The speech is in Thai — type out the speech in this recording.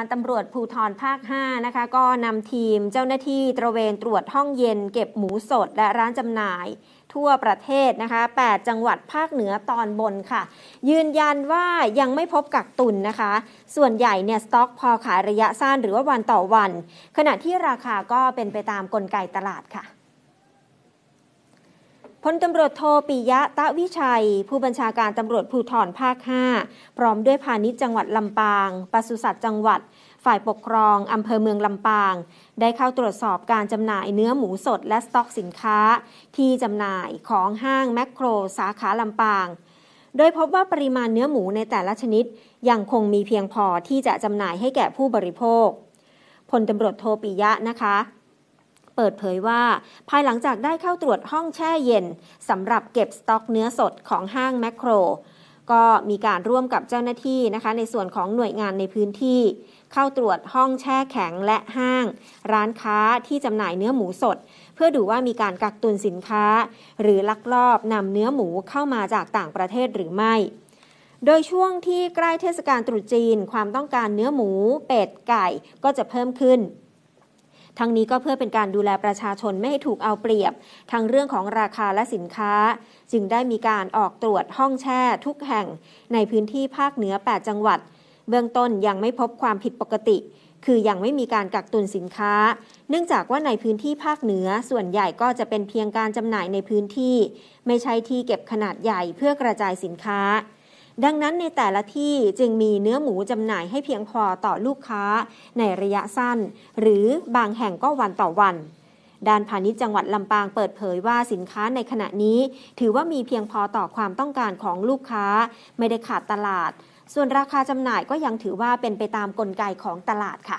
การตำรวจภูธรภาค5นะคะก็นำทีมเจ้าหน้าที่ตระเวนตรวจห้องเย็น เก็บหมูสดและร้านจำหน่ายทั่วประเทศนะคะ 8 จังหวัดภาคเหนือตอนบนค่ะ ยืนยันว่ายังไม่พบกักตุนนะคะ ส่วนใหญ่เนี่ยสต็อกพอขายระยะสั้นหรือว่าวันต่อวัน ขณะที่ราคาก็เป็นไปตามกลไกตลาดค่ะพลตำรวจโทปิยะ ตะวิชัย ผู้บัญชาการตำรวจภูธรภาค 5 พร้อมด้วยพาณิชย์จังหวัดลำปางปศุสัตว์จังหวัด ฝ่ายปกครองอำเภอเมืองลำปาง ได้เข้าตรวจสอบการจำหน่ายเนื้อหมูสดและสต็อกสินค้า ที่จำหน่ายของห้าง แมคโครสาขาลำปาง โดยพบว่าปริมาณเนื้อหมูในแต่ละชนิดยังคงมีเพียงพอที่จะจำหน่ายให้แก่ผู้บริโภค พลตำรวจโทปิยะนะคะเปิดเผยว่าภายหลังจากได้เข้าตรวจห้องแช่เย็นสำหรับเก็บสต็อกเนื้อสดของห้างแมคโคร ก็มีการร่วมกับเจ้าหน้าที่นะคะ ในส่วนของหน่วยงานในพื้นที่ เข้าตรวจห้องแช่แข็งและห้าง ร้านค้าที่จำหน่ายเนื้อหมูสด เพื่อดูว่ามีการกักตุนสินค้า หรือลักลอบนำเนื้อหมูเข้ามาจากต่างประเทศหรือไม่ โดยช่วงที่ใกล้เทศกาลตรุษจีนความต้องการเนื้อหมูเป็ดไก่ก็จะเพิ่มขึ้นทั้งนี้ก็เพื่อเป็นการดูแลประชาชนไม่ให้ถูกเอาเปรียบ ทั้งเรื่องของราคาและสินค้า จึงได้มีการออกตรวจห้องแช่ ทุกแห่งในพื้นที่ภาคเหนือ 8 จังหวัด เบื้องต้นยังไม่พบความผิดปกติ คือยังไม่มีการกักตุนสินค้า เนื่องจากว่าในพื้นที่ภาคเหนือส่วนใหญ่ก็จะเป็นเพียงการจำหน่ายในพื้นที่ ไม่ใช่ที่เก็บขนาดใหญ่เพื่อกระจายสินค้าดังนั้นในแต่ละที่จึงมีเนื้อหมูจำหน่ายให้เพียงพอต่อลูกค้าในระยะสั้น หรือบางแห่งก็วันต่อวันด้านพาณิชย์จังหวัดลำปางเปิดเผยว่าสินค้าในขณะนี้ถือว่ามีเพียงพอต่อความต้องการของลูกค้า ไม่ได้ขาดตลาด ส่วนราคาจำหน่ายก็ยังถือว่าเป็นไปตามกลไกของตลาดค่ะ